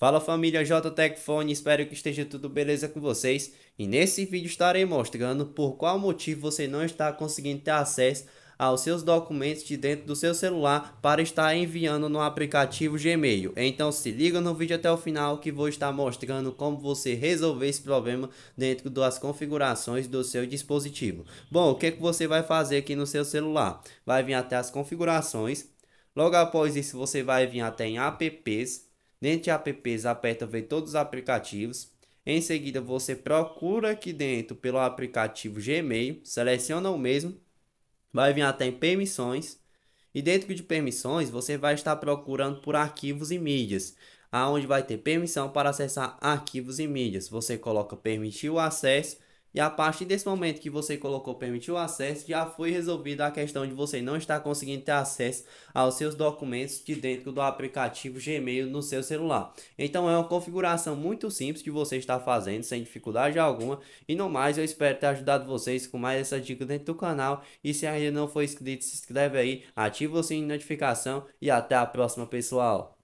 Fala família JTEC espero que esteja tudo beleza com vocês. E nesse vídeo estarei mostrando por qual motivo você não está conseguindo ter acesso aos seus documentos de dentro do seu celular para estar enviando no aplicativo Gmail. Então se liga no vídeo até o final que vou estar mostrando como você resolver esse problema dentro das configurações do seu dispositivo. Bom, o que, é que você vai fazer aqui no seu celular? Vai vir até as configurações. Logo após isso você vai vir até em apps Dentro de apps, aperta ver todos os aplicativos. Em seguida, você procura aqui dentro pelo aplicativo Gmail, seleciona o mesmo, vai vir até em permissões. E dentro de permissões, você vai estar procurando por arquivos e mídias, aonde vai ter permissão para acessar arquivos e mídias. Você coloca permitir o acesso e a partir desse momento que você colocou permitiu acesso, já foi resolvida a questão de você não estar conseguindo ter acesso aos seus documentos de dentro do aplicativo Gmail no seu celular. Então é uma configuração muito simples que você está fazendo sem dificuldade alguma. E no mais, eu espero ter ajudado vocês com mais essa dica dentro do canal. E se ainda não for inscrito, se inscreve aí, ativa o sininho de notificação e até a próxima, pessoal.